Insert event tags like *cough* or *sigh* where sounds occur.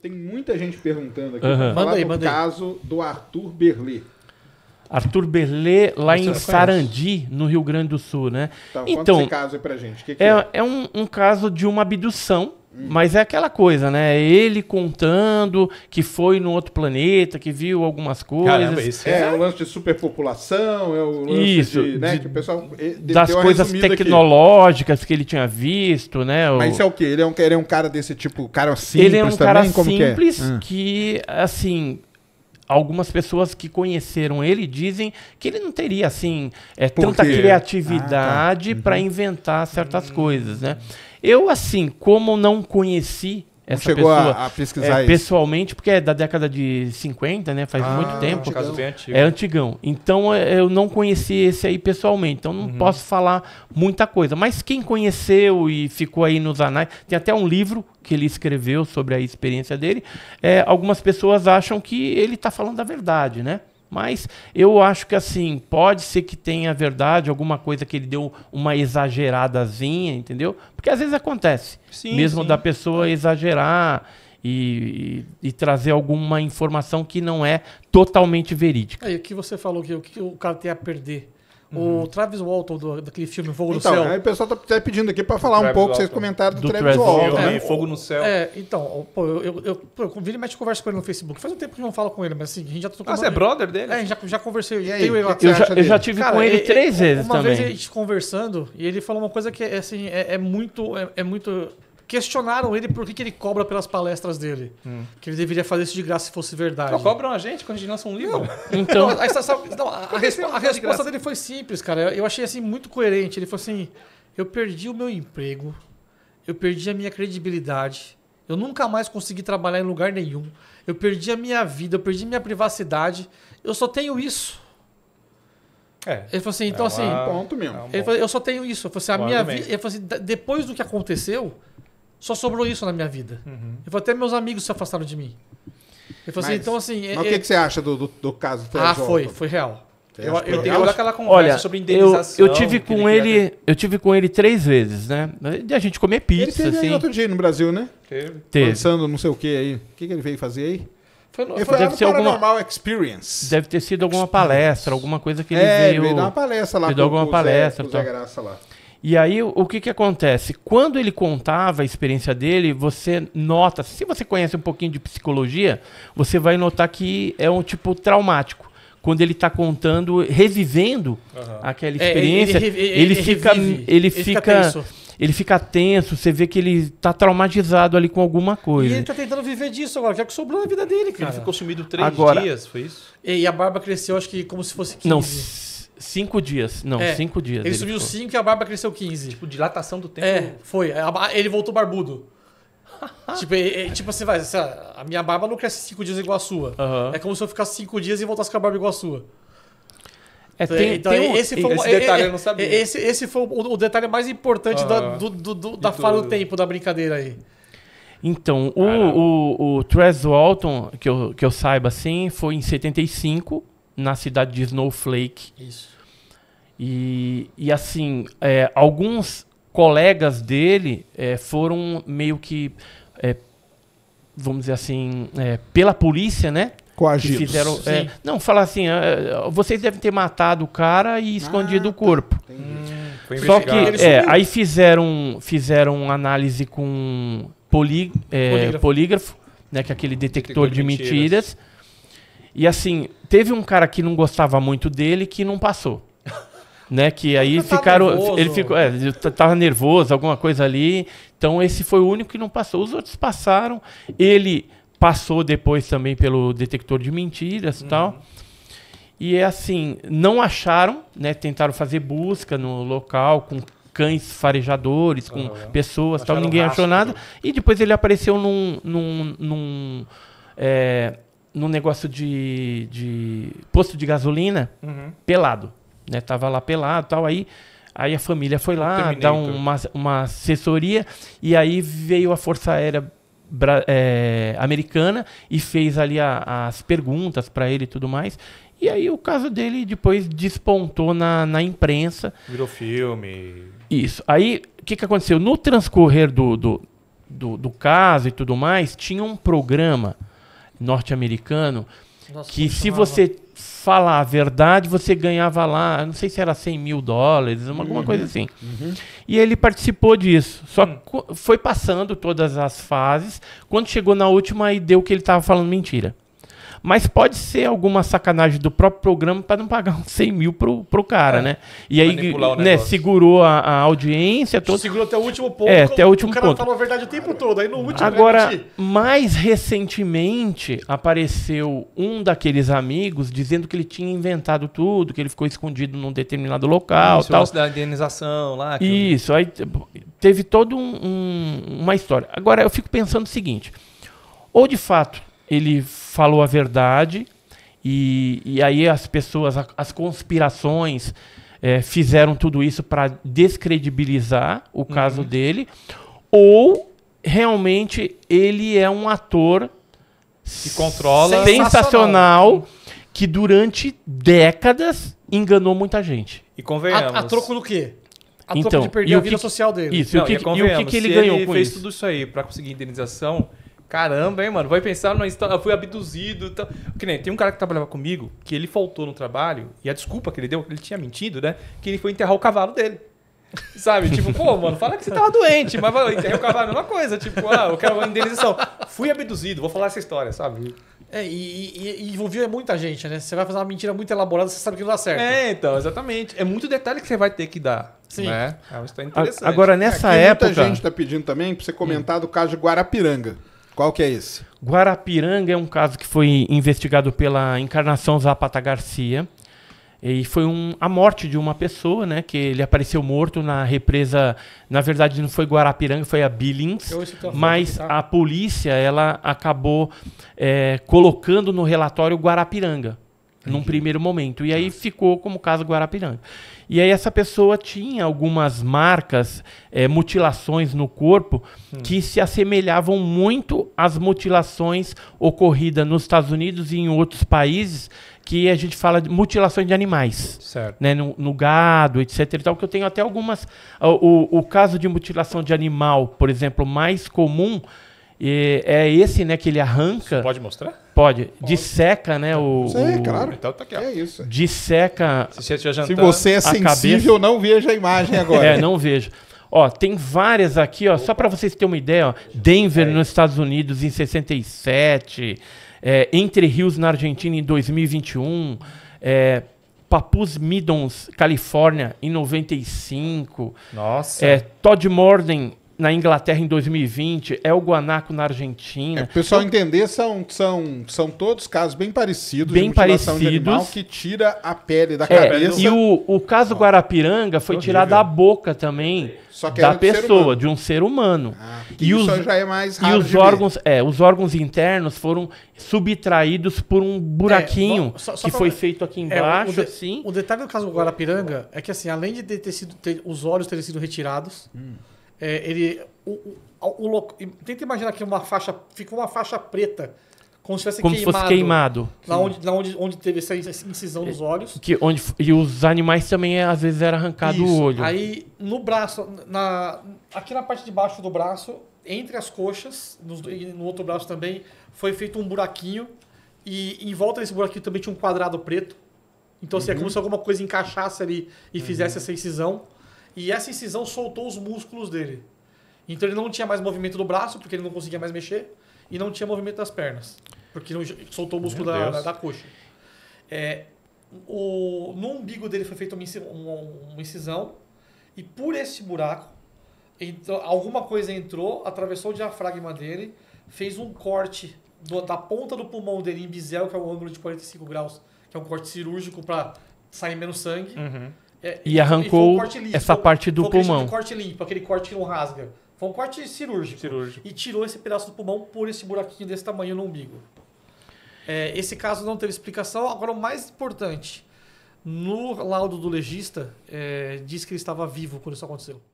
Tem muita gente perguntando aqui. Uhum. Manda aí, manda caso aí. do Arthur Berlê. Arthur Berlê, lá em Sarandi, conhece? no Rio Grande do Sul, né? Então, então esse caso é pra gente? Que que é, é? é um, um, caso de uma abdução mas é aquela coisa, né? É ele contando que foi no outro planeta, que viu algumas coisas. Caramba, isso é, é o é lance de superpopulação, é o lance isso, de, né, de, que o pessoal eh, das coisas tecnológicas aqui. que ele tinha visto, né? O... Mas isso é o quê? Ele é um, ele é um cara desse tipo, cara simples Ele é um também? cara Como simples que, é? Ah. que assim, algumas pessoas que conheceram ele dizem que ele não teria assim é, tanta criatividade ah, tá. uhum. para inventar certas hum. coisas, né? Eu, assim, como não conheci essa chegou pessoa a, a pesquisar é, pessoalmente, porque é da década de 50, né? Faz ah, muito tempo. É, um antigo. é antigão. Então é, eu não conheci esse aí pessoalmente, então não uhum. posso falar muita coisa. Mas quem conheceu e ficou aí nos anais, tem até um livro que ele escreveu sobre a experiência dele. É, algumas pessoas acham que ele está falando a verdade, né? Mas eu acho que assim, pode ser que tenha verdade, alguma coisa que ele deu uma exageradazinha, entendeu? Porque às vezes acontece. Sim, mesmo sim. da pessoa é. exagerar. E, e, e, trazer alguma informação que não é totalmente verídica. É, e o que você falou que o, que o cara tem a perder? Uhum. O Travis Walton, do, daquele filme Fogo então, no Céu. Aí o pessoal tá, tá pedindo aqui para falar Travis um pouco, Walton. vocês comentaram do, do Travis, Travis Walton. Walton. Né? É, Fogo no Céu. É, então, pô, eu, eu, eu, pô, eu vira e mexe conversa com ele no Facebook. Faz um tempo que eu não falo com ele, mas assim, a gente já trocou. Tá ah, você é brother dele? É, já, já conversei. E aí, eu, já, eu já tive Cara, com ele é, é, três é, vezes uma também. Uma vez a gente conversando, e ele falou uma coisa que assim, é, é muito. É, é muito questionaram ele por que, que ele cobra pelas palestras dele. Hum. Que ele deveria fazer isso de graça se fosse verdade. Não, cobram a gente quando a gente lança um livro. *laughs* Então. a, a, respo a resposta dele foi simples, cara. Eu achei assim muito coerente. Ele falou assim: eu perdi o meu emprego, eu perdi a minha credibilidade, eu nunca mais consegui trabalhar em lugar nenhum, eu perdi a minha vida, eu perdi minha privacidade, eu só tenho isso. É, ele falou assim, é então é uma... assim. Ponto mesmo. É ele falou, eu só tenho isso. Eu falei assim, a minha vida. Ele falou assim, assim depois do que aconteceu, só sobrou isso na minha vida. Uhum. Eu até meus amigos se afastaram de mim. Eu falei assim, mas, assim, então assim. Mas é, o que, é... que, você acha do, do, do caso? ah, foi, foi real. Eu, eu, eu aquela conversa Olha, sobre indenização. Eu, eu tive com ele, ele eu tive com ele três vezes, né? De a gente comer pizza. Ele teve assim. outro dia no Brasil, né? Teve. Pensando não sei o que aí. O que, que ele veio fazer aí? Foi, foi deve ser alguma experience. Deve ter sido alguma palestra, alguma coisa que ele é, veio. Ele veio dar uma palestra lá. Ele deu alguma palestra. Zé, Zé então. Graça lá. E aí, o que, que acontece? Quando ele contava a experiência dele, você nota, se você conhece um pouquinho de psicologia, você vai notar que é um tipo traumático. Quando ele está contando, revivendo uhum. aquela experiência, é, ele, ele, ele, ele, fica. Revive, ele fica, fica ele fica tenso, você vê que ele tá traumatizado ali com alguma coisa. E ele tá tentando viver disso agora, já que sobrou na vida dele, cara. Ele ficou sumido três agora, dias, foi isso? E a barba cresceu, acho que como se fosse 15. Não, Cinco dias. Não, é, cinco dias. Ele, subiu ficou. cinco e a barba cresceu 15. Tipo, dilatação do tempo. É, foi. Ele voltou barbudo. *laughs* tipo, é, é, tipo, assim, vai, assim, a minha barba não cresce cinco dias igual a sua. Uhum. É como se eu ficasse cinco dias e voltasse com a barba igual a sua. É, então, tem, então tem esse, foi, esse detalhe é, eu não é, sabia. Esse, esse foi o, o detalhe mais importante uhum. da, do, do, da fala do tempo, da brincadeira aí. Então, o, o, o Trez Walton, que eu, que eu saiba assim, foi em 75 na cidade de Snowflake. Isso. E, e assim, é, alguns colegas dele é, foram meio que, é, vamos dizer assim, é, pela polícia, né? Coagidos. Que fizeram, é, não, fala assim, é, vocês devem ter matado o cara e escondido ah, o corpo. Hum, Só que aí fizeram, fizeram análise com polí, polígrafo. polígrafo, né, que é aquele detector, detector de, de mentiras. mentiras e assim, teve um cara que não gostava muito dele que não passou. *laughs* Né, que aí tá ficaram. Nervoso. Ele ficou. É, tava nervoso, alguma coisa ali. Então esse foi o único que não passou. Os outros passaram. Ele passou depois também pelo detector de mentiras e uhum. tal. E é assim, não acharam, né? Tentaram fazer busca no local com cães farejadores, com uhum. pessoas, acharam tal, ninguém achou nada. E depois ele apareceu num, num, num é, no negócio de, de posto de gasolina, uhum. pelado. Né? Tava lá pelado tal. Aí, aí a família foi lá, dar uma, uma assessoria, e aí veio a Força Aérea é, Americana e fez ali a, as perguntas para ele e tudo mais. E aí o caso dele depois despontou na, na imprensa. Virou filme. Isso. Aí o que, que aconteceu? No transcorrer do, do, do, do caso e tudo mais, tinha um programa norte-americano que se você falar a verdade, você ganhava lá, não sei se era 100 mil dólares, alguma uhum. coisa assim. Uhum. E ele participou disso. Só uhum. foi passando todas as fases. Quando chegou na última, aí deu que ele estava falando mentira. Mas pode ser alguma sacanagem do próprio programa para não pagar uns 100 mil pro, pro cara, é, né? E aí, né, segurou a, a audiência toda. Segurou até o último ponto. É, até o último o cara ponto. falou a verdade o tempo todo, aí no último... É Agora, mais recentemente, apareceu um daqueles amigos dizendo que ele tinha inventado tudo, que ele ficou escondido num determinado local, Isso, tal. da indenização lá. Isso, eu... aí tipo, teve toda um, um, uma história. Agora, eu fico pensando o seguinte, ou de fato ele falou a verdade e, e aí as pessoas, as conspirações é, fizeram tudo isso para descredibilizar o uhum. caso uhum. dele, ou realmente ele é um ator que controla sensacional que durante décadas enganou muita gente. E convenhamos. A, a troco do quê? A então, troco de perder a vida que, social dele. Isso, Não, e o que, e o que, que ele ganhou com fez isso? tudo isso aí para conseguir indenização Caramba, hein, mano? Vai pensar numa história. Eu fui abduzido. Então... Que nem, tem um cara que trabalhava comigo que ele faltou no trabalho e a desculpa que ele deu, ele tinha mentido, né? Que ele foi enterrar o cavalo dele. Sabe? Tipo, pô, mano, fala que você tava doente, mas vai enterrar o cavalo é a mesma coisa. Tipo, ah, eu quero uma indenização. Fui abduzido, vou falar essa história, sabe? É, e, e, é muita gente, né? Você vai fazer uma mentira muito elaborada, você sabe que não dá certo. É, então, exatamente. É muito detalhe que você vai ter que dar. Sim. Né? É uma história interessante. Agora, nessa é, época. Muita gente tá pedindo também pra você comentar do caso de Guarapiranga. Qual que é esse? Guarapiranga é um caso que foi investigado pela Encarnação Zapata Garcia. E foi um, a morte de uma pessoa, né? Que ele apareceu morto na represa. Na verdade, não foi Guarapiranga, foi a Billings. mas a polícia ela acabou é, colocando no relatório Guarapiranga. Entendi. num primeiro momento. E aí Nossa. Tá. ficou como caso Guarapiranga. E aí essa pessoa tinha algumas marcas, é, mutilações no corpo hum. que se assemelhavam muito às mutilações ocorridas nos Estados Unidos e em outros países que a gente fala de mutilações de animais, certo. né, no, no gado, etc. E tal, que eu tenho até algumas. O, ah, o, o caso de mutilação de animal, por exemplo, mais comum e é esse, né, que ele arranca. Você pode mostrar? Pode. pode. Disseca, né, o. Sim, o, claro. Então tá aqui. Ó. É isso. Disseca. Se você, jantar, Se você é sensível, não veja a imagem agora. *laughs* é, não vejo. Ó, tem várias aqui, ó, Opa. só para vocês terem uma ideia, ó. Denver nos Estados Unidos em 67, é, Entre Rios na Argentina em 2021, é, Papus Midons, Califórnia, em 95. Nossa. É, Todd Morden, na Inglaterra em 2020, é o guanaco na Argentina. É, o pessoal então, entender, são, são, são todos casos bem parecidos bem de parecidos. de animal que tira a pele da é, cabeça. E o, o caso Guarapiranga foi tirado da boca também da pessoa, de um ser humano. Ah, e os, já é mais raro E os órgãos, ver. é, os órgãos internos foram subtraídos por um buraquinho é, bom, só, só que foi ver. feito aqui embaixo, é, o, de, assim. O detalhe do caso Guarapiranga é que assim, além de ter sido ter, os olhos terem sido retirados, hum é, ele, o, o, o, tenta imaginar que uma faixa, fica uma faixa preta como se, como queimado, se fosse queimado. na onde, na onde, onde teve essa incisão nos é, olhos. Que onde, e os animais também, é, às vezes, era arrancado Isso. o olho. Aí, no braço, na, aqui na parte de baixo do braço, entre as coxas, no, no outro braço também, foi feito um buraquinho. E em volta desse buraquinho também tinha um quadrado preto. Então, assim, uhum. é como uhum. se alguma coisa encaixasse ali e uhum. fizesse essa incisão. E essa incisão soltou os músculos dele. Então ele não tinha mais movimento do braço, porque ele não conseguia mais mexer, e não tinha movimento das pernas, porque soltou o músculo da, da, da, coxa. É, o, no umbigo dele foi feita uma, uma, incisão, e por esse buraco, então alguma coisa entrou, atravessou o diafragma dele, fez um corte do, da ponta do pulmão dele em bisel, que é o ângulo de 45 graus, que é um corte cirúrgico para sair menos sangue. Uhum e, é, e, arrancou essa parte do pulmão. Foi um corte limpo, aquele corte que não rasga. Foi um corte cirúrgico. cirúrgico. E tirou esse pedaço do pulmão por esse buraquinho desse tamanho no umbigo. É, esse caso não teve explicação. Agora, o mais importante: no laudo do legista, é, diz que ele estava vivo quando isso aconteceu.